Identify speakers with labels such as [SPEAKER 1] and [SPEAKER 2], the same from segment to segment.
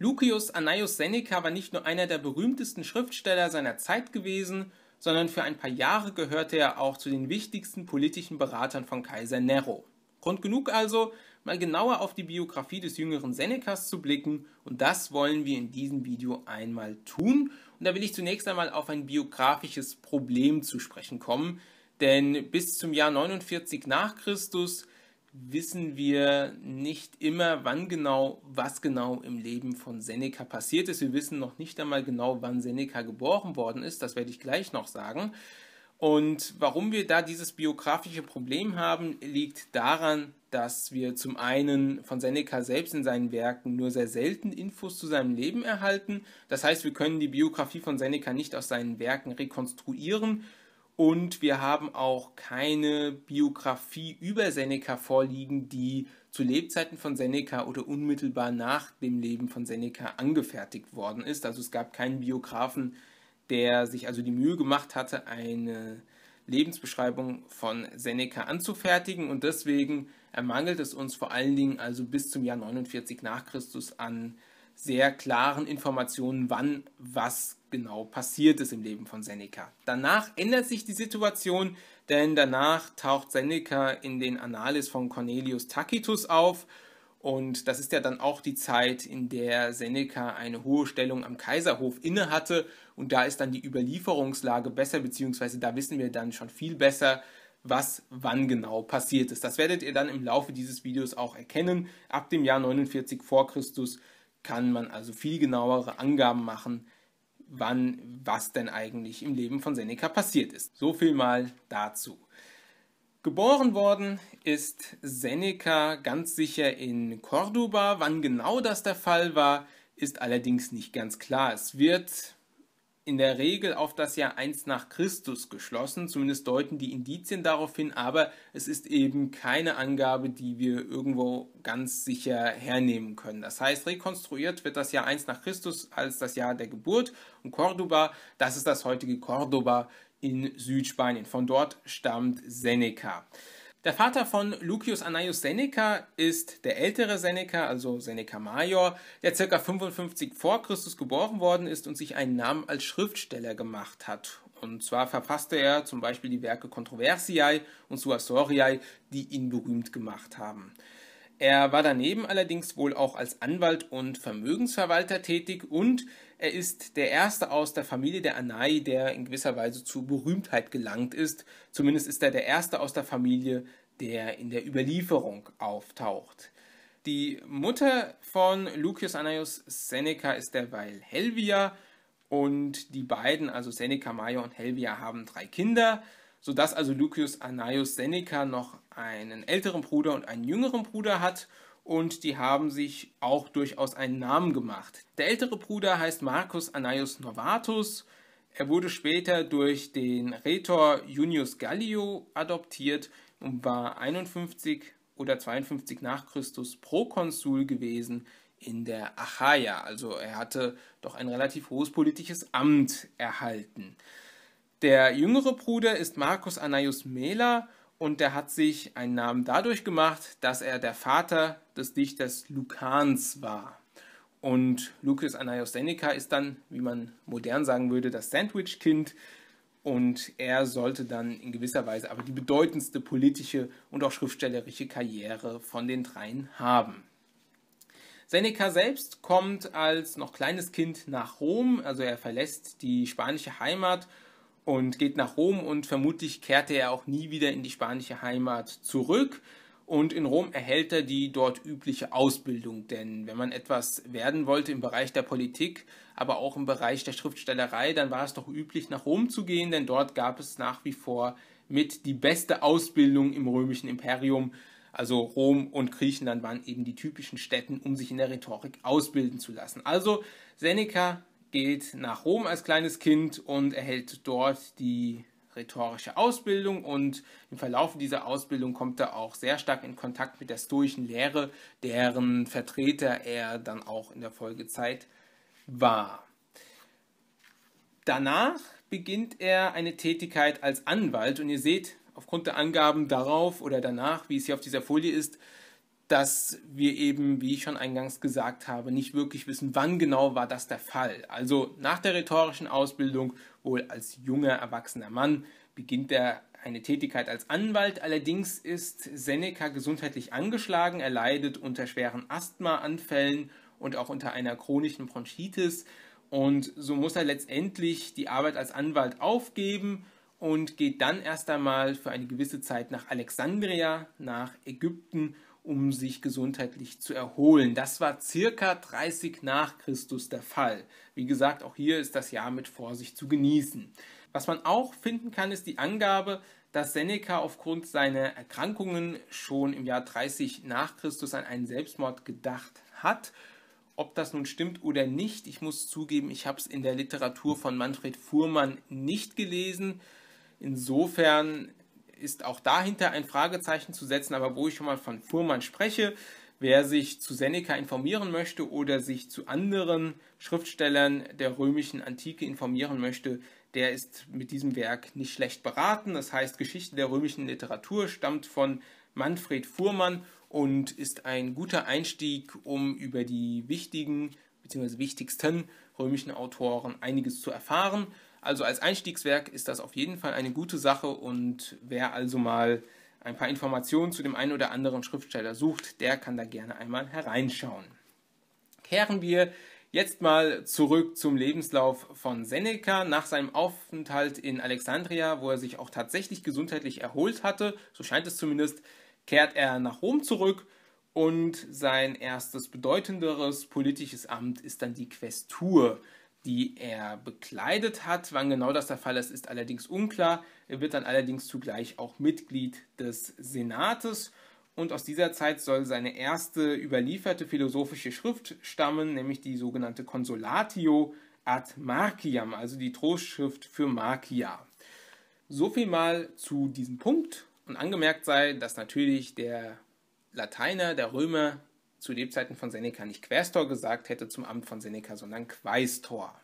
[SPEAKER 1] Lucius Annaeus Seneca war nicht nur einer der berühmtesten Schriftsteller seiner Zeit gewesen, sondern für ein paar Jahre gehörte er auch zu den wichtigsten politischen Beratern von Kaiser Nero. Grund genug also, mal genauer auf die Biografie des jüngeren Senecas zu blicken und das wollen wir in diesem Video einmal tun. Und da will ich zunächst einmal auf ein biografisches Problem zu sprechen kommen, denn bis zum Jahr 49 nach Christus wissen wir nicht immer, wann genau, was genau im Leben von Seneca passiert ist. Wir wissen noch nicht einmal genau, wann Seneca geboren worden ist. Das werde ich gleich noch sagen. Und warum wir da dieses biografische Problem haben, liegt daran, dass wir zum einen von Seneca selbst in seinen Werken nur sehr selten Infos zu seinem Leben erhalten. Das heißt, wir können die Biografie von Seneca nicht aus seinen Werken rekonstruieren, und wir haben auch keine Biografie über Seneca vorliegen, die zu Lebzeiten von Seneca oder unmittelbar nach dem Leben von Seneca angefertigt worden ist. Also es gab keinen Biografen, der sich also die Mühe gemacht hatte, eine Lebensbeschreibung von Seneca anzufertigen. Und deswegen ermangelt es uns vor allen Dingen also bis zum Jahr 49 nach Christus an sehr klaren Informationen, wann was genau passiert ist im Leben von Seneca. Danach ändert sich die Situation, denn danach taucht Seneca in den Annales von Cornelius Tacitus auf und das ist ja dann auch die Zeit, in der Seneca eine hohe Stellung am Kaiserhof innehatte und da ist dann die Überlieferungslage besser, beziehungsweise da wissen wir dann schon viel besser, was wann genau passiert ist. Das werdet ihr dann im Laufe dieses Videos auch erkennen. Ab dem Jahr 49 vor Christus kann man also viel genauere Angaben machen, wann was denn eigentlich im Leben von Seneca passiert ist. So viel mal dazu. Geboren worden ist Seneca ganz sicher in Cordoba. Wann genau das der Fall war, ist allerdings nicht ganz klar. Es wird in der Regel auf das Jahr 1 nach Christus geschlossen, zumindest deuten die Indizien darauf hin, aber es ist eben keine Angabe, die wir irgendwo ganz sicher hernehmen können. Das heißt, rekonstruiert wird das Jahr 1 nach Christus als das Jahr der Geburt und Cordoba, das ist das heutige Cordoba in Südspanien. Von dort stammt Seneca. Der Vater von Lucius Annaeus Seneca ist der ältere Seneca, also Seneca Major, der ca. 55 v. Chr. geboren worden ist und sich einen Namen als Schriftsteller gemacht hat. Und zwar verfasste er zum Beispiel die Werke Controversiae und Suasoriae, die ihn berühmt gemacht haben. Er war daneben allerdings wohl auch als Anwalt und Vermögensverwalter tätig und er ist der erste aus der Familie der Anai, der in gewisser Weise zu Berühmtheit gelangt ist. Zumindest ist er der erste aus der Familie, der in der Überlieferung auftaucht. Die Mutter von Lucius Annius Seneca ist derweil Helvia und die beiden, also Seneca Major und Helvia, haben drei Kinder sodass also Lucius Annaeus Seneca noch einen älteren Bruder und einen jüngeren Bruder hat und die haben sich auch durchaus einen Namen gemacht. Der ältere Bruder heißt Marcus Annaeus Novatus. Er wurde später durch den Rhetor Junius Gallio adoptiert und war 51 oder 52 nach Christus Prokonsul gewesen in der Achaia. Also er hatte doch ein relativ hohes politisches Amt erhalten. Der jüngere Bruder ist Marcus Annaeus Mela und der hat sich einen Namen dadurch gemacht, dass er der Vater des Dichters Lukans war. Und Lucas Annaeus Seneca ist dann, wie man modern sagen würde, das Sandwich-Kind. Und er sollte dann in gewisser Weise aber die bedeutendste politische und auch schriftstellerische Karriere von den dreien haben. Seneca selbst kommt als noch kleines Kind nach Rom, also er verlässt die spanische Heimat und geht nach Rom und vermutlich kehrte er auch nie wieder in die spanische Heimat zurück. Und in Rom erhält er die dort übliche Ausbildung, denn wenn man etwas werden wollte im Bereich der Politik, aber auch im Bereich der Schriftstellerei, dann war es doch üblich, nach Rom zu gehen, denn dort gab es nach wie vor mit die beste Ausbildung im römischen Imperium. Also Rom und Griechenland waren eben die typischen Städten, um sich in der Rhetorik ausbilden zu lassen. Also Seneca geht nach Rom als kleines Kind und erhält dort die rhetorische Ausbildung und im Verlauf dieser Ausbildung kommt er auch sehr stark in Kontakt mit der stoischen Lehre, deren Vertreter er dann auch in der Folgezeit war. Danach beginnt er eine Tätigkeit als Anwalt und ihr seht aufgrund der Angaben darauf oder danach, wie es hier auf dieser Folie ist, dass wir eben, wie ich schon eingangs gesagt habe, nicht wirklich wissen, wann genau war das der Fall. Also nach der rhetorischen Ausbildung, wohl als junger erwachsener Mann, beginnt er eine Tätigkeit als Anwalt. Allerdings ist Seneca gesundheitlich angeschlagen, er leidet unter schweren Asthmaanfällen und auch unter einer chronischen Bronchitis. Und so muss er letztendlich die Arbeit als Anwalt aufgeben und geht dann erst einmal für eine gewisse Zeit nach Alexandria, nach Ägypten um sich gesundheitlich zu erholen. Das war circa 30 nach Christus der Fall. Wie gesagt, auch hier ist das Jahr mit Vorsicht zu genießen. Was man auch finden kann, ist die Angabe, dass Seneca aufgrund seiner Erkrankungen schon im Jahr 30 nach Christus an einen Selbstmord gedacht hat. Ob das nun stimmt oder nicht, ich muss zugeben, ich habe es in der Literatur von Manfred Fuhrmann nicht gelesen. Insofern ist auch dahinter ein Fragezeichen zu setzen, aber wo ich schon mal von Fuhrmann spreche, wer sich zu Seneca informieren möchte oder sich zu anderen Schriftstellern der römischen Antike informieren möchte, der ist mit diesem Werk nicht schlecht beraten. Das heißt, Geschichte der römischen Literatur stammt von Manfred Fuhrmann und ist ein guter Einstieg, um über die wichtigen bzw. wichtigsten römischen Autoren einiges zu erfahren. Also als Einstiegswerk ist das auf jeden Fall eine gute Sache und wer also mal ein paar Informationen zu dem einen oder anderen Schriftsteller sucht, der kann da gerne einmal hereinschauen. Kehren wir jetzt mal zurück zum Lebenslauf von Seneca. Nach seinem Aufenthalt in Alexandria, wo er sich auch tatsächlich gesundheitlich erholt hatte, so scheint es zumindest, kehrt er nach Rom zurück und sein erstes bedeutenderes politisches Amt ist dann die Questur die er bekleidet hat. Wann genau das der Fall ist, ist allerdings unklar. Er wird dann allerdings zugleich auch Mitglied des Senates und aus dieser Zeit soll seine erste überlieferte philosophische Schrift stammen, nämlich die sogenannte Consolatio ad Marciam, also die Trostschrift für Marcia. So viel mal zu diesem Punkt und angemerkt sei, dass natürlich der Lateiner, der Römer zu Lebzeiten von Seneca nicht Quästor gesagt hätte zum Amt von Seneca, sondern Quaestor.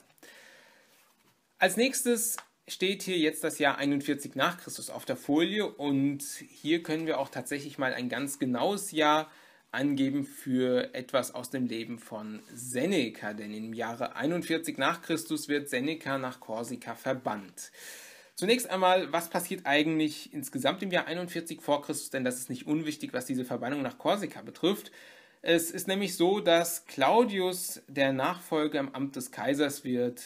[SPEAKER 1] Als nächstes steht hier jetzt das Jahr 41 nach Christus auf der Folie und hier können wir auch tatsächlich mal ein ganz genaues Jahr angeben für etwas aus dem Leben von Seneca, denn im Jahre 41 nach Christus wird Seneca nach Korsika verbannt. Zunächst einmal, was passiert eigentlich insgesamt im Jahr 41 vor Christus, denn das ist nicht unwichtig, was diese Verbannung nach Korsika betrifft. Es ist nämlich so, dass Claudius der Nachfolger im Amt des Kaisers wird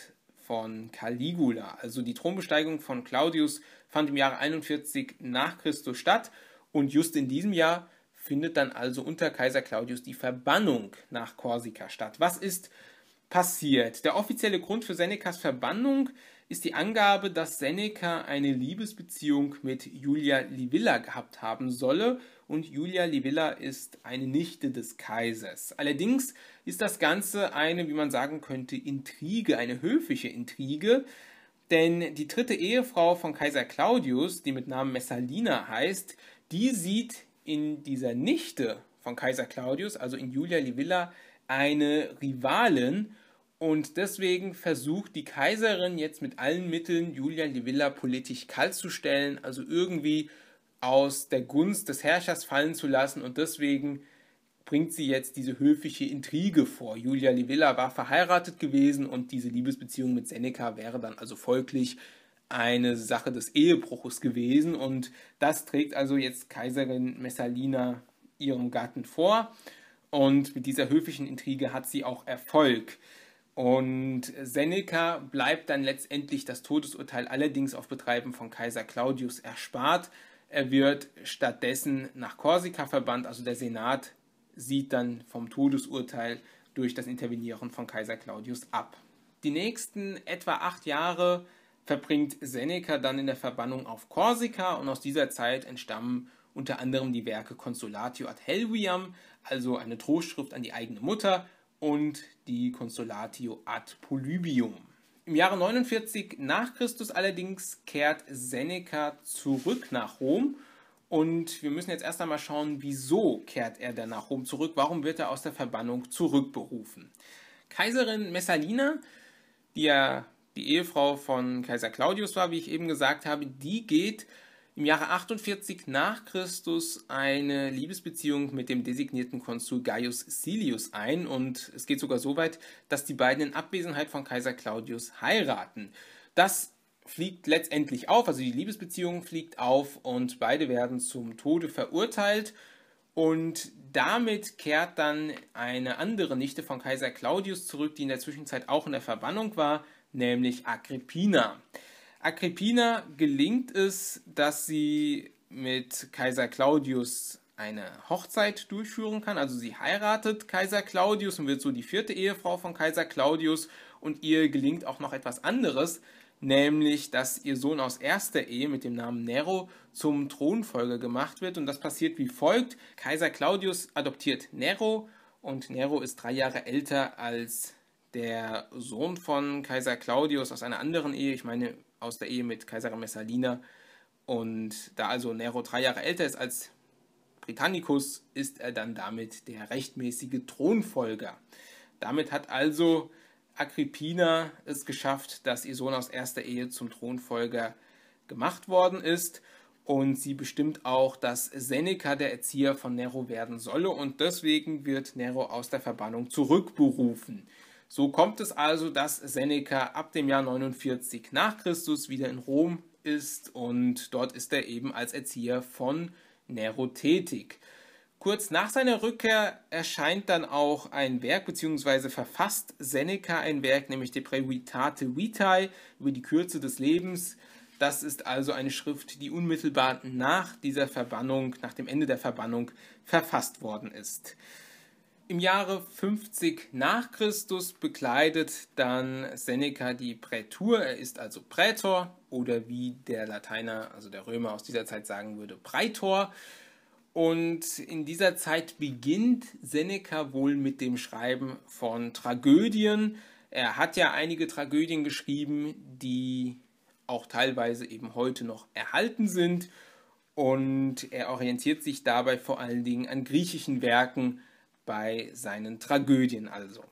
[SPEAKER 1] von Caligula. Also die Thronbesteigung von Claudius fand im Jahre 41 nach Christus statt und just in diesem Jahr findet dann also unter Kaiser Claudius die Verbannung nach Korsika statt. Was ist passiert? Der offizielle Grund für Senecas Verbannung ist die Angabe, dass Seneca eine Liebesbeziehung mit Julia Livilla gehabt haben solle und Julia Livilla ist eine Nichte des Kaisers. Allerdings ist das Ganze eine, wie man sagen könnte, Intrige, eine höfische Intrige, denn die dritte Ehefrau von Kaiser Claudius, die mit Namen Messalina heißt, die sieht in dieser Nichte von Kaiser Claudius, also in Julia Livilla, eine Rivalin und deswegen versucht die Kaiserin jetzt mit allen Mitteln Julia Livilla politisch kaltzustellen, also irgendwie aus der Gunst des Herrschers fallen zu lassen und deswegen bringt sie jetzt diese höfische Intrige vor. Julia Livilla war verheiratet gewesen und diese Liebesbeziehung mit Seneca wäre dann also folglich eine Sache des Ehebruches gewesen und das trägt also jetzt Kaiserin Messalina ihrem Gatten vor und mit dieser höfischen Intrige hat sie auch Erfolg. Und Seneca bleibt dann letztendlich das Todesurteil allerdings auf Betreiben von Kaiser Claudius erspart, er wird stattdessen nach Korsika verbannt, also der Senat sieht dann vom Todesurteil durch das Intervenieren von Kaiser Claudius ab. Die nächsten etwa acht Jahre verbringt Seneca dann in der Verbannung auf Korsika und aus dieser Zeit entstammen unter anderem die Werke Consolatio ad Helviam, also eine Trostschrift an die eigene Mutter, und die Consolatio ad Polybium. Im Jahre 49 nach Christus allerdings kehrt Seneca zurück nach Rom. Und wir müssen jetzt erst einmal schauen, wieso kehrt er denn nach Rom zurück? Warum wird er aus der Verbannung zurückberufen? Kaiserin Messalina, die ja die Ehefrau von Kaiser Claudius war, wie ich eben gesagt habe, die geht im Jahre 48 nach Christus eine Liebesbeziehung mit dem designierten Konsul Gaius Silius ein und es geht sogar so weit, dass die beiden in Abwesenheit von Kaiser Claudius heiraten. Das fliegt letztendlich auf, also die Liebesbeziehung fliegt auf und beide werden zum Tode verurteilt. Und damit kehrt dann eine andere Nichte von Kaiser Claudius zurück, die in der Zwischenzeit auch in der Verbannung war, nämlich Agrippina. Agrippina gelingt es, dass sie mit Kaiser Claudius eine Hochzeit durchführen kann. Also sie heiratet Kaiser Claudius und wird so die vierte Ehefrau von Kaiser Claudius und ihr gelingt auch noch etwas anderes, nämlich dass ihr Sohn aus erster Ehe mit dem Namen Nero zum Thronfolger gemacht wird und das passiert wie folgt. Kaiser Claudius adoptiert Nero und Nero ist drei Jahre älter als der Sohn von Kaiser Claudius aus einer anderen Ehe, ich meine aus der Ehe mit Kaiserin Messalina und da also Nero drei Jahre älter ist als Britannicus, ist er dann damit der rechtmäßige Thronfolger. Damit hat also Agrippina es geschafft, dass ihr Sohn aus erster Ehe zum Thronfolger gemacht worden ist. Und sie bestimmt auch, dass Seneca der Erzieher von Nero werden solle. Und deswegen wird Nero aus der Verbannung zurückberufen. So kommt es also, dass Seneca ab dem Jahr 49 nach Christus wieder in Rom ist und dort ist er eben als Erzieher von Nero tätig. Kurz nach seiner Rückkehr erscheint dann auch ein Werk, beziehungsweise verfasst Seneca ein Werk, nämlich De Brevitate Vitae über die Kürze des Lebens. Das ist also eine Schrift, die unmittelbar nach dieser Verbannung, nach dem Ende der Verbannung verfasst worden ist. Im Jahre 50 nach Christus bekleidet dann Seneca die Prätur, er ist also Prätor oder wie der Lateiner, also der Römer aus dieser Zeit sagen würde, Prätor. Und in dieser Zeit beginnt Seneca wohl mit dem Schreiben von Tragödien. Er hat ja einige Tragödien geschrieben, die auch teilweise eben heute noch erhalten sind. Und er orientiert sich dabei vor allen Dingen an griechischen Werken, bei seinen Tragödien also.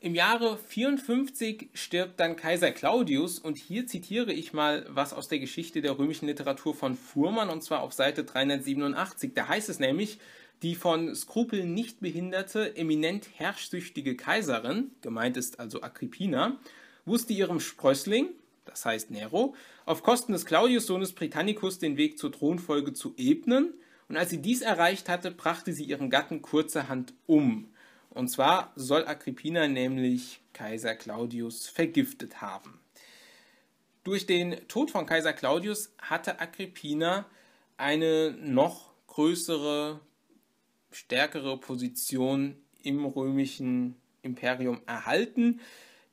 [SPEAKER 1] Im Jahre 54 stirbt dann Kaiser Claudius und hier zitiere ich mal was aus der Geschichte der römischen Literatur von Fuhrmann und zwar auf Seite 387. Da heißt es nämlich, die von Skrupeln nicht behinderte, eminent herrschsüchtige Kaiserin, gemeint ist also Agrippina, wusste ihrem Sprössling, das heißt Nero, auf Kosten des Claudius Sohnes Britannicus den Weg zur Thronfolge zu ebnen und als sie dies erreicht hatte, brachte sie ihren Gatten kurzerhand um. Und zwar soll Agrippina nämlich Kaiser Claudius vergiftet haben. Durch den Tod von Kaiser Claudius hatte Agrippina eine noch größere, stärkere Position im römischen Imperium erhalten.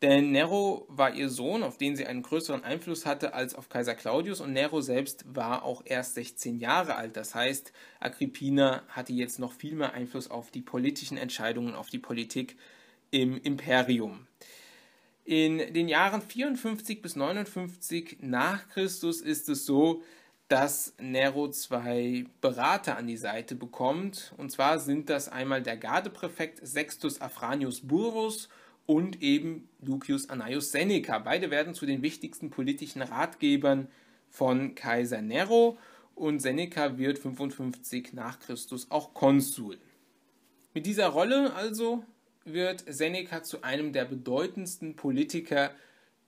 [SPEAKER 1] Denn Nero war ihr Sohn, auf den sie einen größeren Einfluss hatte als auf Kaiser Claudius und Nero selbst war auch erst 16 Jahre alt. Das heißt, Agrippina hatte jetzt noch viel mehr Einfluss auf die politischen Entscheidungen, auf die Politik im Imperium. In den Jahren 54 bis 59 nach Christus ist es so, dass Nero zwei Berater an die Seite bekommt. Und zwar sind das einmal der Gardepräfekt Sextus Afranius Burrus und eben Lucius Annaeus Seneca. Beide werden zu den wichtigsten politischen Ratgebern von Kaiser Nero und Seneca wird 55 nach Christus auch Konsul. Mit dieser Rolle also wird Seneca zu einem der bedeutendsten Politiker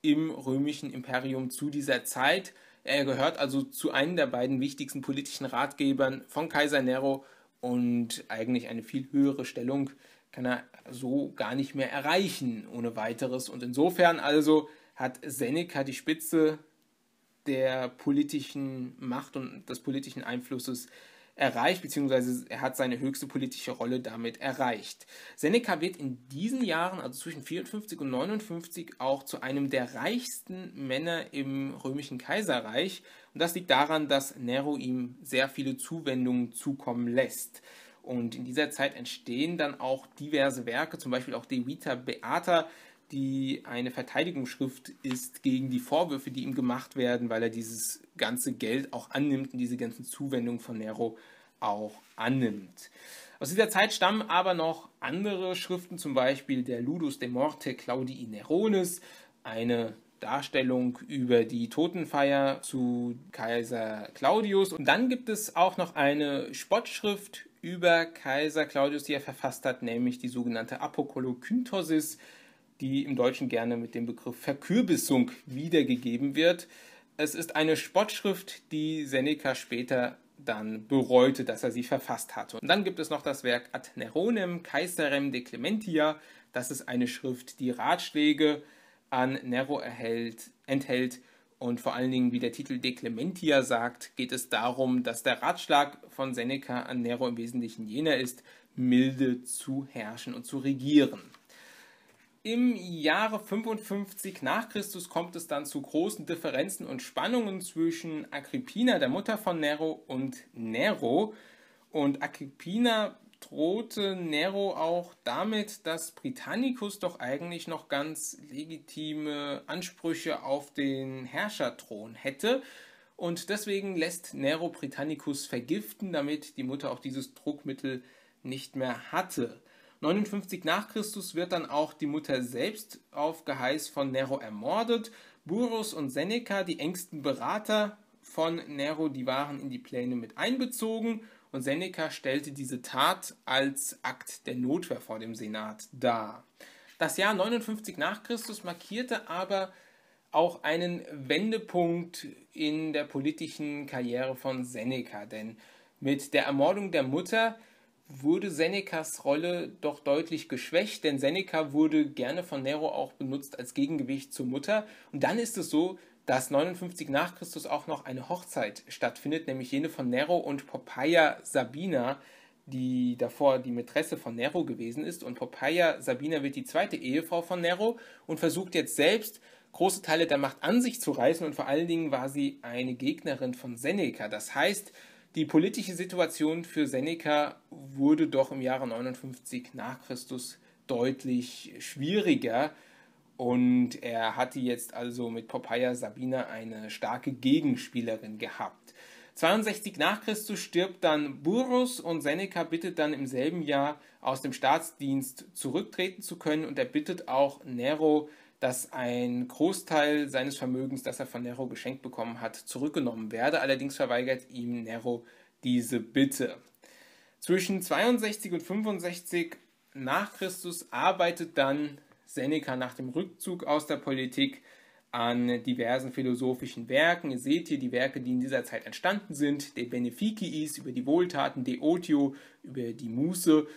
[SPEAKER 1] im römischen Imperium zu dieser Zeit. Er gehört also zu einem der beiden wichtigsten politischen Ratgebern von Kaiser Nero und eigentlich eine viel höhere Stellung kann er so gar nicht mehr erreichen ohne weiteres. Und insofern also hat Seneca die Spitze der politischen Macht und des politischen Einflusses erreicht, beziehungsweise er hat seine höchste politische Rolle damit erreicht. Seneca wird in diesen Jahren, also zwischen 54 und 59, auch zu einem der reichsten Männer im römischen Kaiserreich. Und das liegt daran, dass Nero ihm sehr viele Zuwendungen zukommen lässt. Und in dieser Zeit entstehen dann auch diverse Werke, zum Beispiel auch De Vita Beata, die eine Verteidigungsschrift ist gegen die Vorwürfe, die ihm gemacht werden, weil er dieses ganze Geld auch annimmt und diese ganzen Zuwendungen von Nero auch annimmt. Aus dieser Zeit stammen aber noch andere Schriften, zum Beispiel der Ludus de Morte Claudii Neronis, eine Darstellung über die Totenfeier zu Kaiser Claudius. Und dann gibt es auch noch eine Spottschrift über Kaiser Claudius, die er verfasst hat, nämlich die sogenannte Apokolokynthosis, die im Deutschen gerne mit dem Begriff Verkürbissung wiedergegeben wird. Es ist eine Spottschrift, die Seneca später dann bereute, dass er sie verfasst hatte. Und dann gibt es noch das Werk Ad Neronem Kaiserem de Clementia. Das ist eine Schrift, die Ratschläge an Nero erhält, enthält, und vor allen Dingen, wie der Titel De Clementia sagt, geht es darum, dass der Ratschlag von Seneca an Nero im Wesentlichen jener ist, milde zu herrschen und zu regieren. Im Jahre 55 nach Christus kommt es dann zu großen Differenzen und Spannungen zwischen Agrippina, der Mutter von Nero, und Nero. Und Agrippina drohte Nero auch damit, dass Britannicus doch eigentlich noch ganz legitime Ansprüche auf den Herrscherthron hätte. Und deswegen lässt Nero Britannicus vergiften, damit die Mutter auch dieses Druckmittel nicht mehr hatte. 59 nach Christus wird dann auch die Mutter selbst auf Geheiß von Nero ermordet. Burus und Seneca, die engsten Berater von Nero, die waren in die Pläne mit einbezogen und Seneca stellte diese Tat als Akt der Notwehr vor dem Senat dar. Das Jahr 59 nach Christus markierte aber auch einen Wendepunkt in der politischen Karriere von Seneca, denn mit der Ermordung der Mutter wurde Senecas Rolle doch deutlich geschwächt, denn Seneca wurde gerne von Nero auch benutzt als Gegengewicht zur Mutter. Und dann ist es so, dass 59 nach Christus auch noch eine Hochzeit stattfindet, nämlich jene von Nero und Poppaea Sabina, die davor die Mätresse von Nero gewesen ist. Und Poppaea Sabina wird die zweite Ehefrau von Nero und versucht jetzt selbst, große Teile der Macht an sich zu reißen. Und vor allen Dingen war sie eine Gegnerin von Seneca. Das heißt, die politische Situation für Seneca wurde doch im Jahre 59 nach Christus deutlich schwieriger. Und er hatte jetzt also mit Poppaea Sabina eine starke Gegenspielerin gehabt. 62 nach Christus stirbt dann Burrus und Seneca bittet dann im selben Jahr aus dem Staatsdienst zurücktreten zu können und er bittet auch Nero, dass ein Großteil seines Vermögens, das er von Nero geschenkt bekommen hat, zurückgenommen werde. Allerdings verweigert ihm Nero diese Bitte. Zwischen 62 und 65 nach Christus arbeitet dann Seneca nach dem Rückzug aus der Politik an diversen philosophischen Werken. Ihr seht hier die Werke, die in dieser Zeit entstanden sind. De Beneficiis über die Wohltaten, De Otio über die Muße,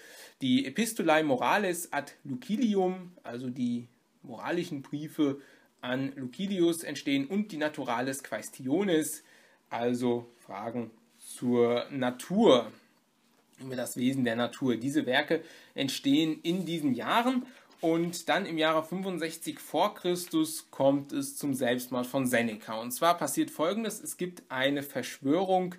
[SPEAKER 1] die Epistulae Morales ad Lucilium, also die moralischen Briefe an Lucilius entstehen und die Naturales Quaestiones, also Fragen zur Natur, über das Wesen der Natur. Diese Werke entstehen in diesen Jahren und dann im Jahre 65 vor Christus kommt es zum Selbstmord von Seneca. Und zwar passiert folgendes: Es gibt eine Verschwörung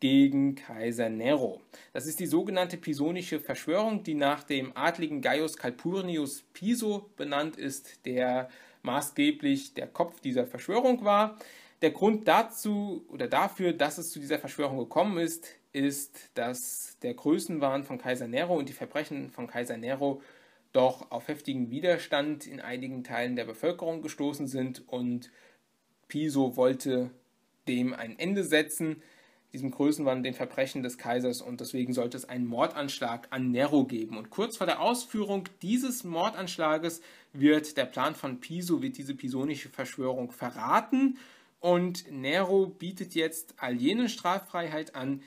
[SPEAKER 1] gegen Kaiser Nero. Das ist die sogenannte pisonische Verschwörung, die nach dem adligen Gaius Calpurnius Piso benannt ist, der maßgeblich der Kopf dieser Verschwörung war. Der Grund dazu oder dafür, dass es zu dieser Verschwörung gekommen ist, ist, dass der Größenwahn von Kaiser Nero und die Verbrechen von Kaiser Nero doch auf heftigen Widerstand in einigen Teilen der Bevölkerung gestoßen sind und Piso wollte dem ein Ende setzen, diesem Größenwahn, den Verbrechen des Kaisers und deswegen sollte es einen Mordanschlag an Nero geben. Und kurz vor der Ausführung dieses Mordanschlages wird der Plan von Piso, wird diese pisonische Verschwörung verraten und Nero bietet jetzt all jenen Straffreiheit an,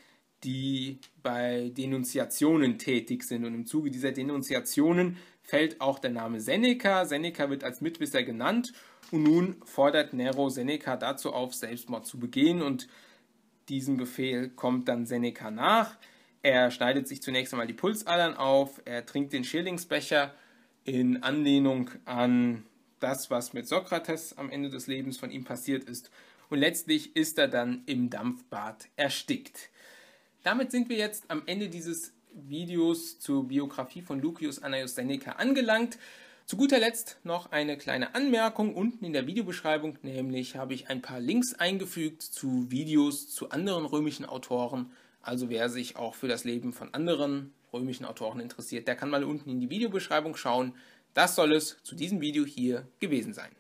[SPEAKER 1] die bei Denunziationen tätig sind. Und im Zuge dieser Denunziationen fällt auch der Name Seneca. Seneca wird als Mitwisser genannt und nun fordert Nero Seneca dazu auf, Selbstmord zu begehen und diesem Befehl kommt dann Seneca nach. Er schneidet sich zunächst einmal die Pulsadern auf, er trinkt den Schillingsbecher in Anlehnung an das, was mit Sokrates am Ende des Lebens von ihm passiert ist. Und letztlich ist er dann im Dampfbad erstickt. Damit sind wir jetzt am Ende dieses Videos zur Biografie von Lucius Annaeus Seneca angelangt. Zu guter Letzt noch eine kleine Anmerkung unten in der Videobeschreibung, nämlich habe ich ein paar Links eingefügt zu Videos zu anderen römischen Autoren. Also wer sich auch für das Leben von anderen römischen Autoren interessiert, der kann mal unten in die Videobeschreibung schauen. Das soll es zu diesem Video hier gewesen sein.